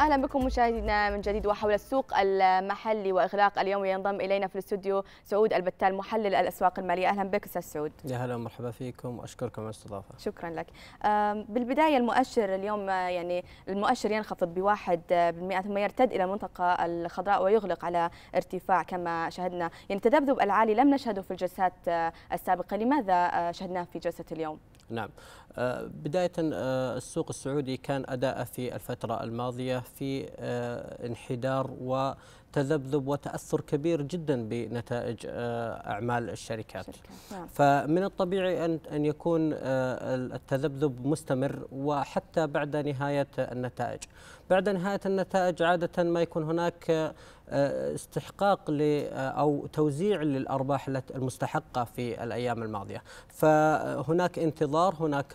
اهلا بكم مشاهدينا من جديد وحول السوق المحلي واغلاق اليوم ينضم الينا في الاستوديو سعود البتال محلل الاسواق الماليه اهلا بك استاذ سعود يا هلا ومرحبا فيكم واشكركم على الاستضافه شكرا لك بالبدايه المؤشر اليوم آه، يعني المؤشر ينخفض بواحد آه، بالمئة ثم يرتد الى المنطقه الخضراء ويغلق على ارتفاع كما شهدنا يعني التذبذب العالي لم نشهده في الجلسات آه، السابقه لماذا شهدناه في جلسه اليوم نعم آه، بداية آه، السوق السعودي كان أداءه في الفترة الماضية في آه، انحدار و تذبذب وتاثر كبير جدا بنتائج آه، اعمال الشركات نعم. فمن الطبيعي ان ان يكون آه، التذبذب مستمر وحتى بعد نهايه النتائج بعد نهايه النتائج عاده ما يكون هناك آه، استحقاق او توزيع للارباح المستحقه في الايام الماضيه فهناك انتظار هناك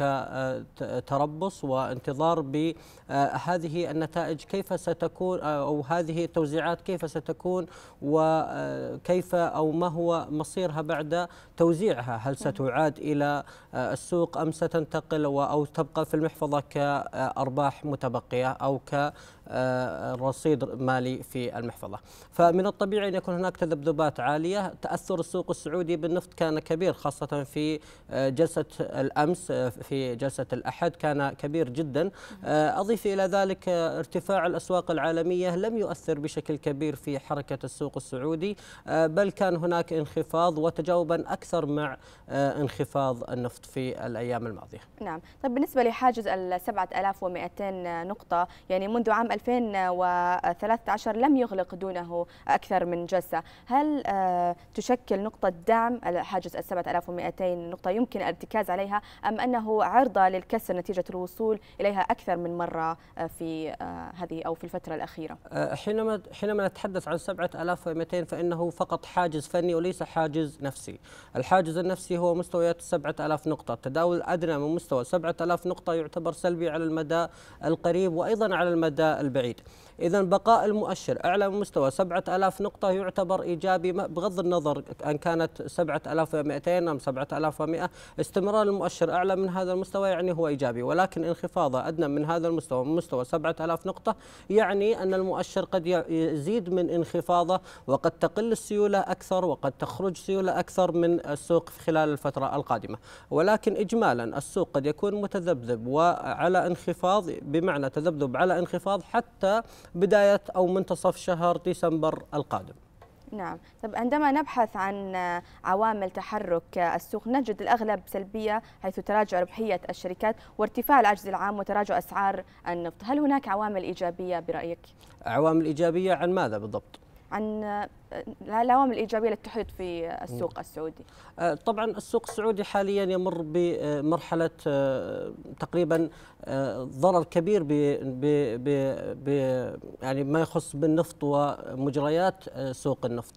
تربص وانتظار بهذه النتائج كيف ستكون او هذه التوزيعات كيف ستكون وكيف أو ما هو مصيرها بعد توزيعها هل نعم. ستعاد إلى السوق أم ستنتقل أو تبقى في المحفظة كأرباح متبقية أو ك آه، رصيد مالي في المحفظة فمن الطبيعي أن يكون هناك تذبذبات عالية تأثر السوق السعودي بالنفط كان كبير خاصة في آه، جلسة الأمس آه، في جلسة الأحد كان كبير جدا أضيف إلى ذلك ارتفاع الأسواق العالمية لم يؤثر بشكل كبير في حركة السوق السعودي بل كان هناك انخفاض وتجاوبا أكثر مع انخفاض النفط في الأيام الماضية نعم طيب بالنسبة لحاجز ال 7200 نقطة يعني منذ عام 2013 لم يغلق دونه أكثر من جلسة هل آه، تشكل نقطة دعم حاجز ال 7200 نقطة يمكن الارتكاز عليها أم أنه عرضة للكسر نتيجة الوصول إليها أكثر من مرة آه، في آه، هذه أو في الفترة الأخيرة حينما حينما نتحدث عن 7200 فإنه فقط حاجز فني وليس حاجز نفسي الحاجز النفسي هو مستويات 7000 نقطة التداول الأدنى من مستوى 7000 نقطة يعتبر سلبي على المدى القريب وأيضا على المدى البعيد إذا بقاء المؤشر أعلى من مستوى 7000 نقطة يعتبر إيجابي بغض النظر أن كانت 7200 أم 7100 استمرار المؤشر أعلى من هذا المستوى يعني هو إيجابي ولكن انخفاضه أدنى من هذا المستوى من مستوى 7000 نقطة يعني أن المؤشر قد يزيد من انخفاضه وقد تقل السيولة أكثر وقد تخرج سيولة أكثر من السوق خلال الفترة القادمة ولكن إجمالا السوق قد يكون متذبذب وعلى انخفاض بمعنى تذبذب على انخفاض حتى حتى بداية أو منتصف شهر ديسمبر القادم نعم طب عندما نبحث عن عوامل تحرك السوق نجد الأغلب سلبية حيث تراجع ربحية الشركات وارتفاع العجز العام وتراجع أسعار النفط هل هناك عوامل إيجابية برأيك؟ عوامل إيجابية عن ماذا بالضبط؟ عن العوامل الايجابيه للتحيط في السوق السعودي؟ آه، طبعا السوق السعودي حاليا يمر بمرحله آه، تقريبا آه، ضرر كبير ب ب ب يعني ما يخص بالنفط ومجريات سوق النفط.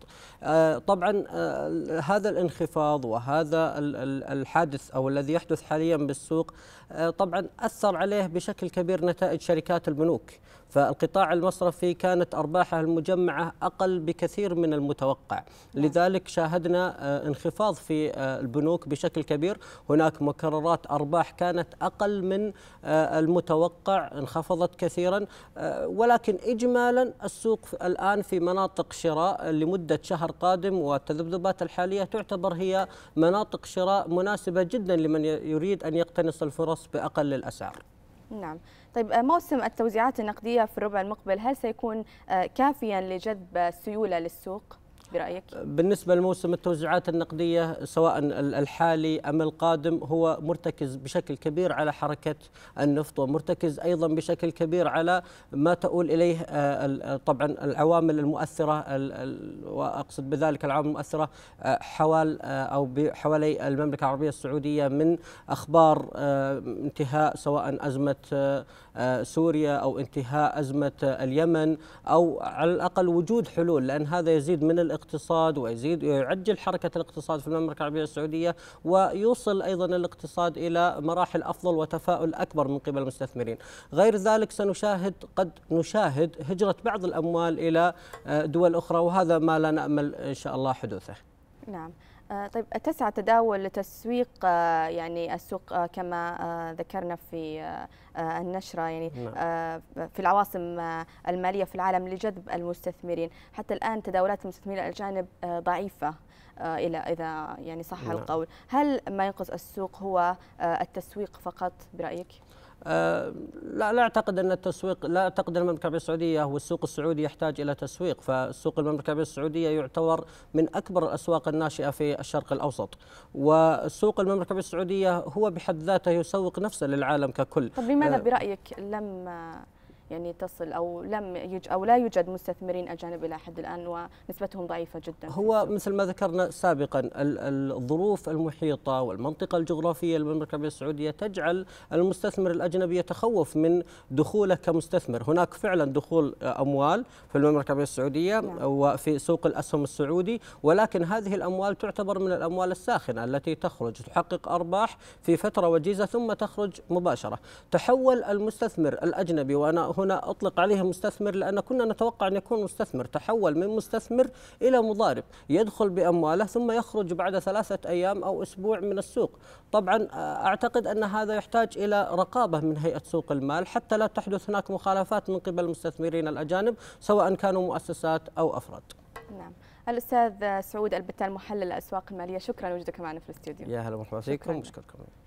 طبعا هذا الانخفاض وهذا الحادث او الذي يحدث حاليا بالسوق طبعا اثر عليه بشكل كبير نتائج شركات البنوك، فالقطاع المصرفي كانت ارباحه المجمعه اقل بكثير من من المتوقع لذلك شاهدنا آه، انخفاض في آه، البنوك بشكل كبير هناك مكررات أرباح كانت أقل من آه، المتوقع انخفضت كثيرا ولكن إجمالا السوق الآن في مناطق شراء لمدة شهر قادم والتذبذبات الحالية تعتبر هي مناطق شراء مناسبة جدا لمن يريد أن يقتنص الفرص بأقل الأسعار نعم طيب آه، موسم التوزيعات النقدية في الربع المقبل هل سيكون آه، كافيا لجذب السيولة للسوق؟ برايك؟ بالنسبه لموسم التوزيعات النقديه سواء الحالي ام القادم هو مرتكز بشكل كبير على حركه النفط ومرتكز ايضا بشكل كبير على ما تؤول اليه آه، طبعا العوامل المؤثره واقصد بذلك العوامل المؤثره آه، حوال آه، او حوالي المملكه العربيه السعوديه من اخبار انتهاء سواء ازمه سوريا او انتهاء ازمه اليمن او على الاقل وجود حلول لان هذا يزيد من الاقتصاد ويزيد ويعجل حركة الاقتصاد في المملكة العربية السعودية ويوصل أيضا الاقتصاد إلى مراحل أفضل وتفاؤل أكبر من قبل المستثمرين غير ذلك سنشاهد قد نشاهد هجرة بعض الأموال إلى آه، دول أخرى وهذا ما لا نأمل إن شاء الله حدوثه نعم آه، طيب تسعى تداول لتسويق آه، يعني السوق آه، كما ذكرنا في النشرة يعني نعم. في العواصم المالية في العالم لجذب المستثمرين حتى الآن تداولات المستثمرين الأجانب ضعيفة إلى إذا يعني صح نعم. القول هل ما ينقص السوق هو التسويق فقط برأيك؟ آه، لا لا اعتقد ان التسويق لا اعتقد المملكه العربيه السعوديه والسوق السعودي يحتاج الى تسويق فسوق المملكه العربيه السعوديه يعتبر من اكبر الاسواق الناشئه في الشرق الاوسط وسوق المملكه العربيه السعوديه هو بحد ذاته يسوق نفسه للعالم ككل طب لماذا آه، برايك لم يعني تصل او لم يج او لا يوجد مستثمرين اجانب الى حد الان ونسبتهم ضعيفه جدا هو مثل ما ذكرنا سابقا الظروف المحيطه والمنطقه الجغرافيه للمملكه العربيه السعوديه تجعل المستثمر الاجنبي يتخوف من دخوله كمستثمر هناك فعلا دخول آه، اموال في المملكه العربيه السعوديه نعم. وفي سوق الاسهم السعودي ولكن هذه الاموال تعتبر من الاموال الساخنه التي تخرج تحقق ارباح في فتره وجيزه ثم تخرج مباشره تحول المستثمر الاجنبي وانا هنا أطلق عليه مستثمر لأن كنا نتوقع أن يكون مستثمر تحول من مستثمر إلى مضارب يدخل بأمواله ثم يخرج بعد ثلاثة أيام أو أسبوع من السوق طبعا آه، أعتقد أن هذا يحتاج إلى رقابة من هيئة سوق المال حتى لا تحدث هناك مخالفات من قبل المستثمرين الأجانب سواء كانوا مؤسسات أو أفراد نعم الأستاذ سعود البتال محلل الأسواق المالية شكرا لوجودك معنا في الاستوديو يا هلا ومرحبا فيكم